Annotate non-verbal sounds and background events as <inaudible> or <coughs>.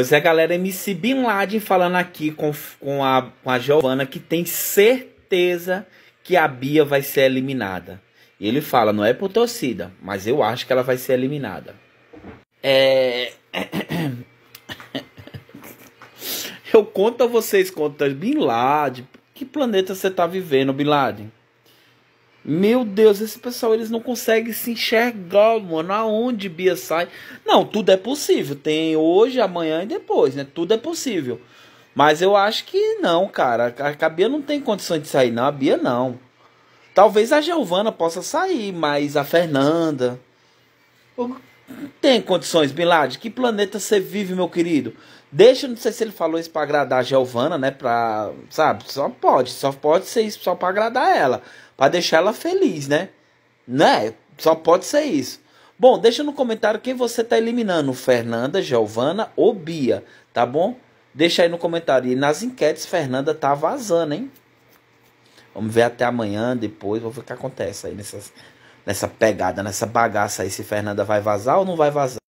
Pois é, galera, MC Bin Laden falando aqui com, com, a, com a Giovana que tem certeza que a Bia vai ser eliminada. E ele fala, não é por torcida, mas eu acho que ela vai ser eliminada. É... <coughs> Eu conto a vocês, contas Bin Laden. Que planeta você tá vivendo, Bin Laden? Meu Deus, esse pessoal, eles não conseguem se enxergar, mano. Aonde Bia sai? Não, tudo é possível. Tem hoje, amanhã e depois, né? Tudo é possível. Mas eu acho que não, cara. A, a Bia não tem condição de sair, não. A Bia não. Talvez a Giovana possa sair, mas a Fernanda. Tem condições, Bin Que planeta você vive, meu querido? Deixa, não sei se ele falou isso pra agradar a Giovana, né? Pra, sabe? Só pode, só pode ser isso, só pra agradar ela. Pra deixar ela feliz, né? Né? Só pode ser isso. Bom, deixa no comentário quem você tá eliminando: Fernanda, Giovana ou Bia, tá bom? Deixa aí no comentário. E nas enquetes, Fernanda tá vazando, hein? Vamos ver até amanhã, depois, vou ver o que acontece aí nessas nessa pegada, nessa bagaça aí, se Fernanda vai vazar ou não vai vazar.